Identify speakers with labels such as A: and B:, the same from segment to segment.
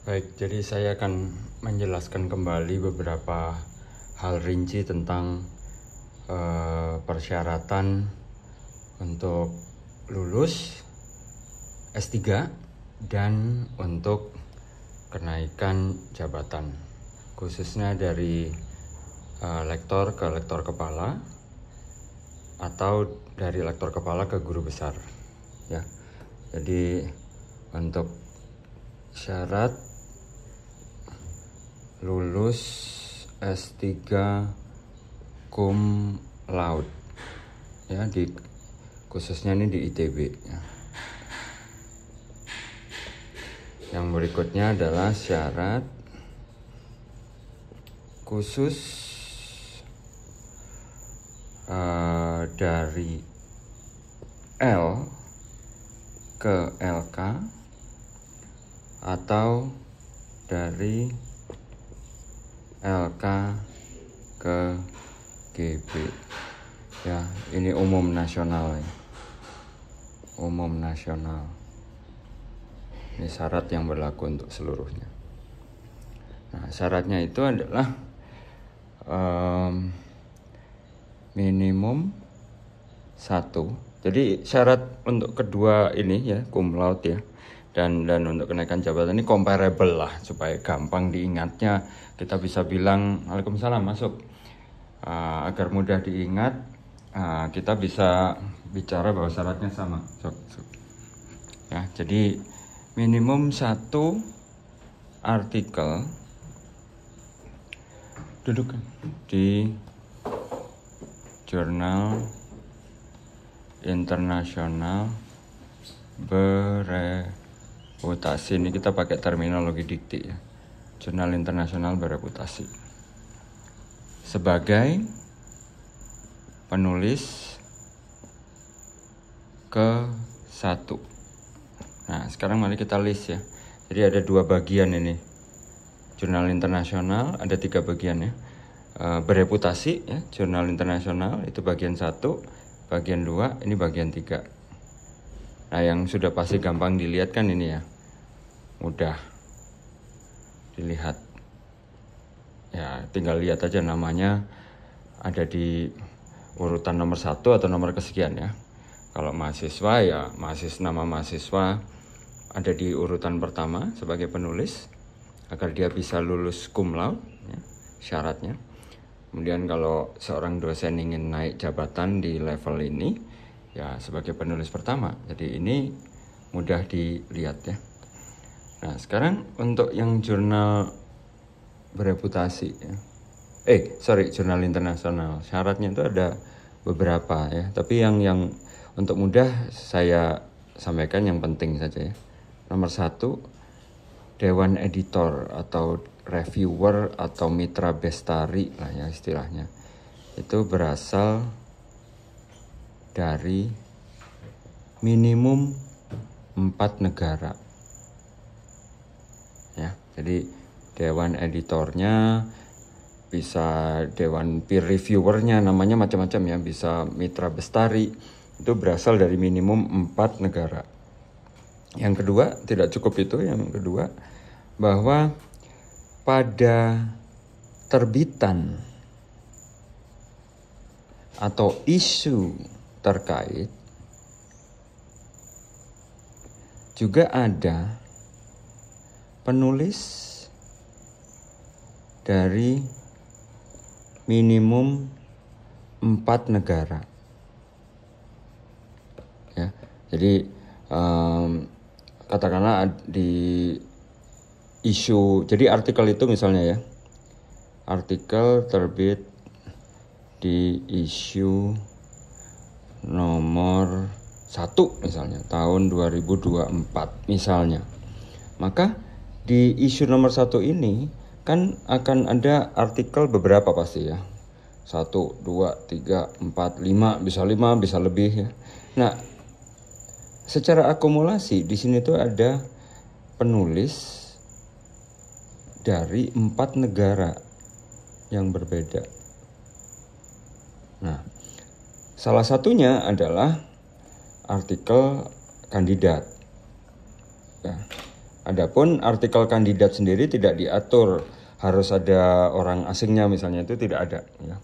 A: Baik, jadi saya akan menjelaskan kembali beberapa hal rinci tentang uh, persyaratan untuk lulus S3 dan untuk kenaikan jabatan, khususnya dari uh, lektor ke lektor kepala atau dari lektor kepala ke guru besar. Ya, jadi untuk syarat lulus S3 cum laut ya di khususnya ini di ITB ya. yang berikutnya adalah syarat khusus uh, dari L ke LK atau dari LK ke GB ya ini umum nasional ya umum nasional ini syarat yang berlaku untuk seluruhnya nah syaratnya itu adalah um, minimum satu jadi syarat untuk kedua ini ya cum laude ya dan dan untuk kenaikan jabatan ini comparable lah supaya gampang diingatnya kita bisa bilang Waalaikumsalam masuk uh, agar mudah diingat uh, kita bisa bicara bahwa syaratnya sama sok, sok. ya jadi minimum satu artikel duduk di jurnal internasional bere reputasi oh, ini kita pakai terminologi dikti ya jurnal internasional bereputasi sebagai penulis ke satu nah sekarang mari kita list ya jadi ada dua bagian ini jurnal internasional ada tiga bagian ya e, bereputasi ya jurnal internasional itu bagian satu bagian dua ini bagian tiga Nah yang sudah pasti gampang dilihat kan ini ya Mudah Dilihat Ya tinggal lihat aja namanya Ada di urutan nomor satu atau nomor kesekian ya Kalau mahasiswa ya mahasiswa nama mahasiswa Ada di urutan pertama sebagai penulis Agar dia bisa lulus cum laude ya, Syaratnya Kemudian kalau seorang dosen ingin naik jabatan di level ini ya sebagai penulis pertama. Jadi ini mudah dilihat ya. Nah sekarang untuk yang jurnal bereputasi ya. Eh sorry jurnal internasional syaratnya itu ada beberapa ya. Tapi yang yang untuk mudah saya sampaikan yang penting saja ya. Nomor satu dewan editor atau reviewer atau mitra bestari lah ya istilahnya itu berasal dari minimum empat negara. Ya, jadi dewan editornya bisa dewan peer reviewernya namanya macam-macam ya bisa mitra bestari itu berasal dari minimum empat negara yang kedua tidak cukup itu yang kedua bahwa pada terbitan atau isu terkait juga ada penulis dari minimum empat negara. Ya, jadi um, katakanlah di isu, jadi artikel itu misalnya ya, artikel terbit di isu nomor 1 misalnya tahun 2024 misalnya. Maka di isu nomor satu ini kan akan ada artikel beberapa pasti ya. satu dua tiga empat lima bisa lima bisa lebih ya. Nah, secara akumulasi di sini tuh ada penulis dari empat negara yang berbeda. Nah, Salah satunya adalah artikel kandidat. Ya. Adapun artikel kandidat sendiri tidak diatur harus ada orang asingnya misalnya itu tidak ada. Ya.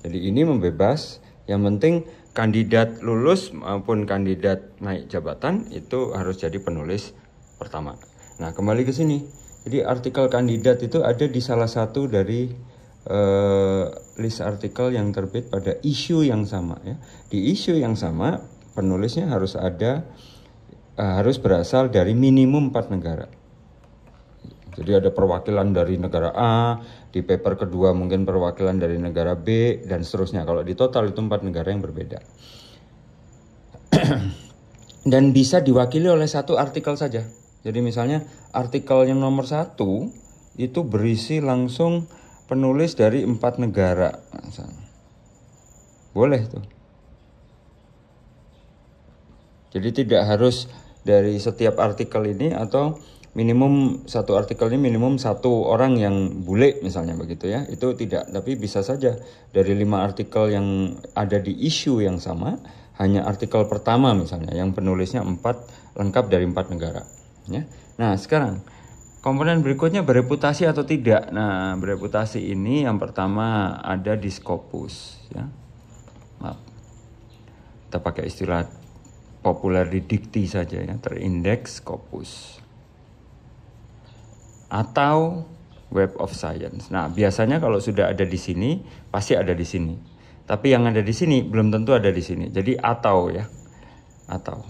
A: Jadi ini membebas. Yang penting kandidat lulus maupun kandidat naik jabatan itu harus jadi penulis pertama. Nah kembali ke sini. Jadi artikel kandidat itu ada di salah satu dari eh, list artikel yang terbit pada isu yang sama ya. Di isu yang sama penulisnya harus ada eh, harus berasal dari minimum empat negara. Jadi ada perwakilan dari negara A, di paper kedua mungkin perwakilan dari negara B dan seterusnya. Kalau di total itu empat negara yang berbeda. dan bisa diwakili oleh satu artikel saja. Jadi misalnya artikel yang nomor satu itu berisi langsung penulis dari empat negara Boleh tuh. Jadi tidak harus dari setiap artikel ini atau minimum satu artikel ini minimum satu orang yang bule misalnya begitu ya itu tidak tapi bisa saja dari lima artikel yang ada di isu yang sama hanya artikel pertama misalnya yang penulisnya empat lengkap dari empat negara ya nah sekarang Komponen berikutnya bereputasi atau tidak. Nah, bereputasi ini yang pertama ada di Scopus ya. Maaf. Kita pakai istilah populer di dikti saja ya, terindeks Scopus. Atau Web of Science. Nah, biasanya kalau sudah ada di sini, pasti ada di sini. Tapi yang ada di sini belum tentu ada di sini. Jadi atau ya. Atau.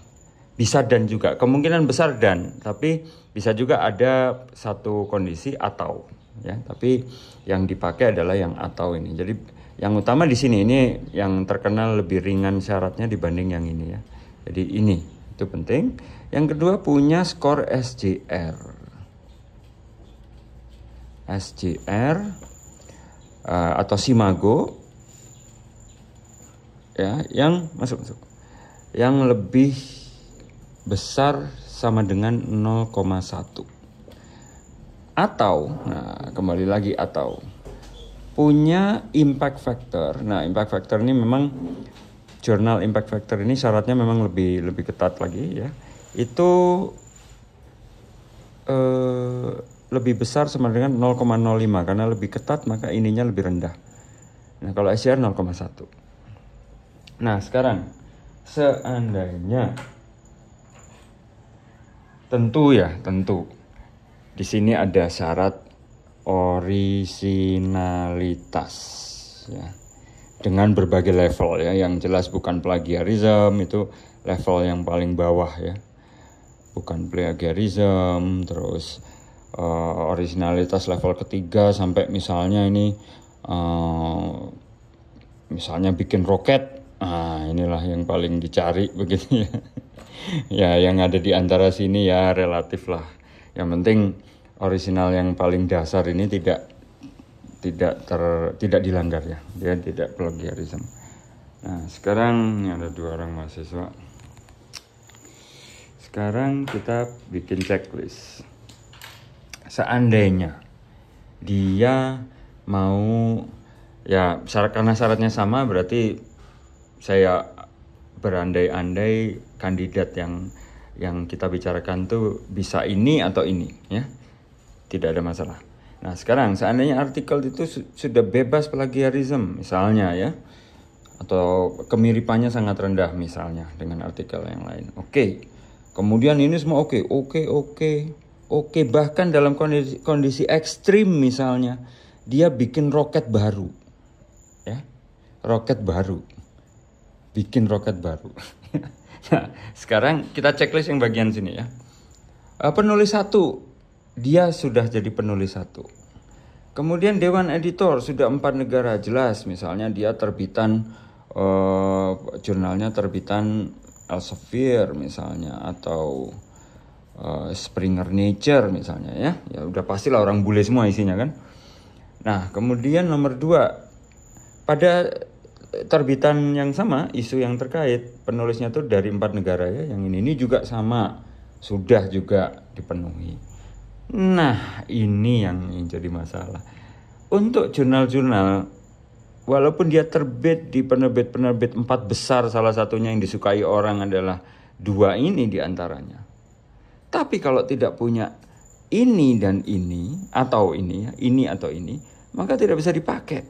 A: Bisa dan juga, kemungkinan besar dan, tapi bisa juga ada satu kondisi atau ya, tapi yang dipakai adalah yang atau ini. Jadi yang utama di sini ini yang terkenal lebih ringan syaratnya dibanding yang ini ya. Jadi ini itu penting. Yang kedua punya skor SJR. SJR uh, eh, atau Simago ya yang masuk masuk yang lebih besar sama dengan 0,1 atau nah kembali lagi atau punya impact factor. Nah, impact factor ini memang jurnal impact factor ini syaratnya memang lebih lebih ketat lagi ya. Itu eh, lebih besar sama dengan 0,05 karena lebih ketat maka ininya lebih rendah. Nah, kalau SCR 0,1. Nah, sekarang seandainya Tentu ya, tentu. Di sini ada syarat originalitas, ya. Dengan berbagai level ya, yang jelas bukan plagiarism itu level yang paling bawah ya. Bukan plagiarism, terus uh, eh, originalitas level ketiga sampai misalnya ini uh, misalnya bikin roket. Nah, inilah yang paling dicari begitu ya. ya yang ada di antara sini ya relatif lah yang penting original yang paling dasar ini tidak tidak ter tidak dilanggar ya dia tidak plagiarisme nah sekarang ada dua orang mahasiswa sekarang kita bikin checklist seandainya dia mau ya syarat karena syaratnya sama berarti saya berandai-andai kandidat yang yang kita bicarakan tuh bisa ini atau ini ya tidak ada masalah nah sekarang seandainya artikel itu su sudah bebas plagiarisme misalnya ya atau kemiripannya sangat rendah misalnya dengan artikel yang lain oke okay. kemudian ini semua oke okay. oke okay, oke okay. oke okay. bahkan dalam kondisi kondisi ekstrim misalnya dia bikin roket baru ya roket baru bikin roket baru Sekarang kita checklist yang bagian sini ya. Eh, penulis satu, dia sudah jadi penulis satu. Kemudian Dewan Editor sudah empat negara jelas, misalnya dia terbitan uh, jurnalnya terbitan Elsevier misalnya atau uh, Springer Nature misalnya ya, ya udah pastilah orang bule semua isinya kan. Nah kemudian nomor dua pada terbitan yang sama, isu yang terkait, penulisnya tuh dari empat negara ya, yang ini ini juga sama, sudah juga dipenuhi. Nah, ini yang, jadi masalah. Untuk jurnal-jurnal, walaupun dia terbit di penerbit-penerbit empat besar, salah satunya yang disukai orang adalah dua ini diantaranya. Tapi kalau tidak punya ini dan ini, atau ini ya, ini atau ini, maka tidak bisa dipakai.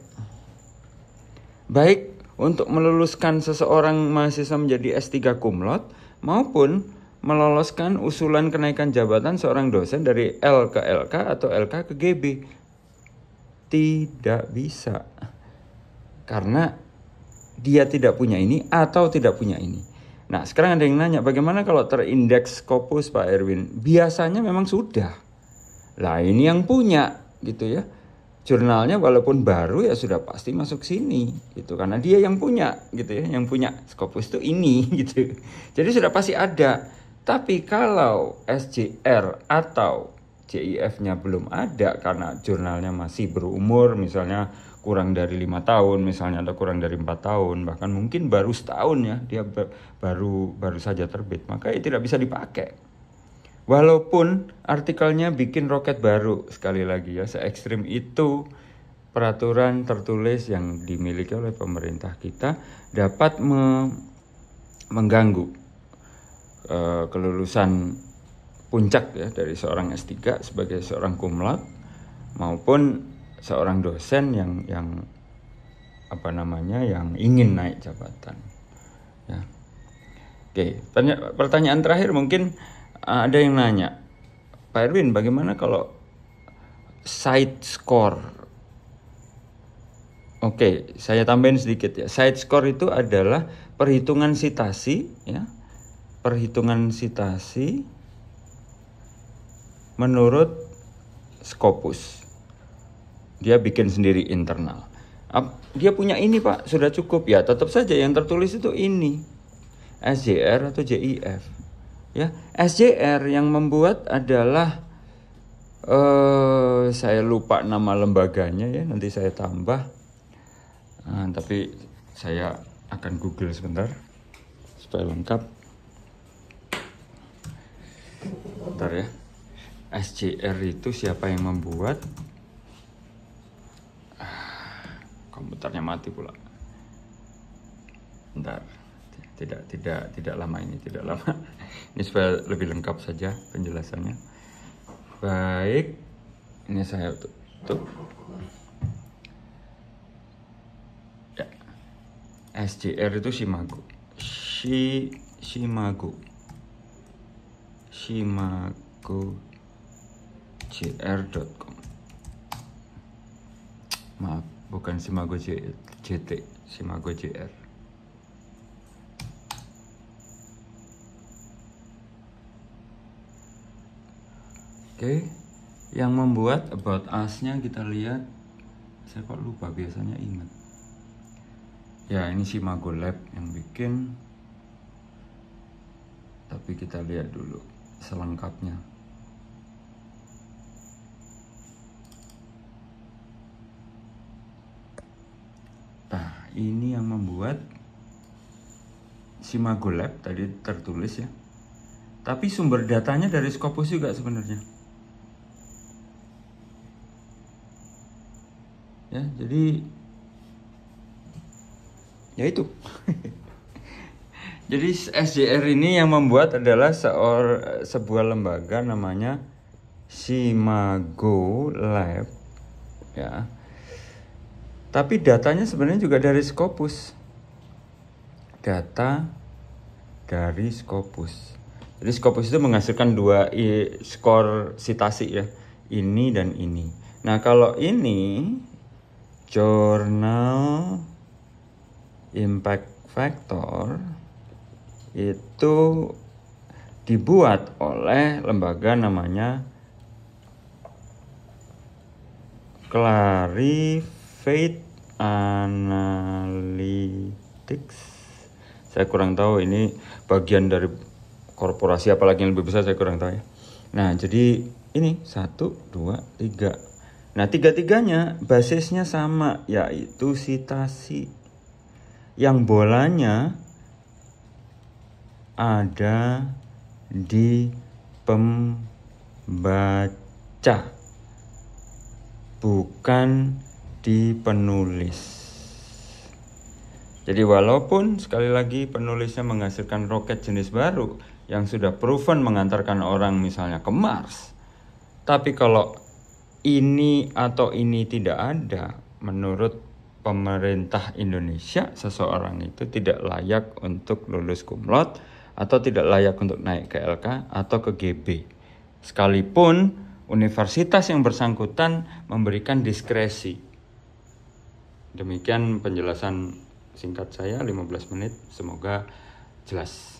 A: Baik untuk meluluskan seseorang mahasiswa menjadi S3 kumlot maupun meloloskan usulan kenaikan jabatan seorang dosen dari L ke LK atau LK ke GB. Tidak bisa. Karena dia tidak punya ini atau tidak punya ini. Nah, sekarang ada yang nanya bagaimana kalau terindeks Kopus Pak Erwin? Biasanya memang sudah. Lah, ini yang punya gitu ya jurnalnya walaupun baru ya sudah pasti masuk sini gitu karena dia yang punya gitu ya yang punya Scopus itu ini gitu jadi sudah pasti ada tapi kalau SJR atau JIF-nya belum ada karena jurnalnya masih berumur misalnya kurang dari lima tahun misalnya atau kurang dari empat tahun bahkan mungkin baru setahun ya dia baru baru saja terbit maka ya tidak bisa dipakai Walaupun artikelnya bikin roket baru sekali lagi ya, se ekstrim itu peraturan tertulis yang dimiliki oleh pemerintah kita dapat me mengganggu uh, kelulusan puncak ya dari seorang S3 sebagai seorang kumlat maupun seorang dosen yang yang apa namanya yang ingin naik jabatan. Ya. Oke, pertanyaan terakhir mungkin ada yang nanya Pak Erwin bagaimana kalau side score Oke, saya tambahin sedikit ya. Side score itu adalah perhitungan sitasi ya. Perhitungan sitasi menurut Scopus. Dia bikin sendiri internal. Dia punya ini, Pak, sudah cukup ya. Tetap saja yang tertulis itu ini. SJR atau JIF ya SJR yang membuat adalah eh, saya lupa nama lembaganya ya nanti saya tambah nah, tapi saya akan google sebentar supaya lengkap bentar ya SJR itu siapa yang membuat ah, komputernya mati pula bentar tidak tidak tidak lama ini tidak lama ini supaya lebih lengkap saja penjelasannya baik ini saya tutup ya. SJR itu Shimago Shi Shimago Shimago jr.com maaf bukan Shimago JT Shimago JR okay. yang membuat about us-nya kita lihat saya kok lupa biasanya ingat ya ini si Mago Lab yang bikin tapi kita lihat dulu selengkapnya nah ini yang membuat si Mago Lab tadi tertulis ya tapi sumber datanya dari Scopus juga sebenarnya ya jadi ya itu jadi SJR ini yang membuat adalah seor, sebuah lembaga namanya Simago Lab ya tapi datanya sebenarnya juga dari Scopus data dari Scopus jadi Scopus itu menghasilkan dua skor sitasi ya ini dan ini nah kalau ini jurnal impact factor itu dibuat oleh lembaga namanya Clarivate Analytics. Saya kurang tahu ini bagian dari korporasi apalagi yang lebih besar saya kurang tahu ya. Nah jadi ini satu dua tiga Nah, tiga-tiganya basisnya sama, yaitu sitasi. Yang bolanya ada di pembaca, bukan di penulis. Jadi walaupun sekali lagi penulisnya menghasilkan roket jenis baru yang sudah proven mengantarkan orang misalnya ke Mars, tapi kalau ini atau ini tidak ada, menurut pemerintah Indonesia, seseorang itu tidak layak untuk lulus kumlot atau tidak layak untuk naik ke LK atau ke GB. Sekalipun universitas yang bersangkutan memberikan diskresi. Demikian penjelasan singkat saya 15 menit, semoga jelas.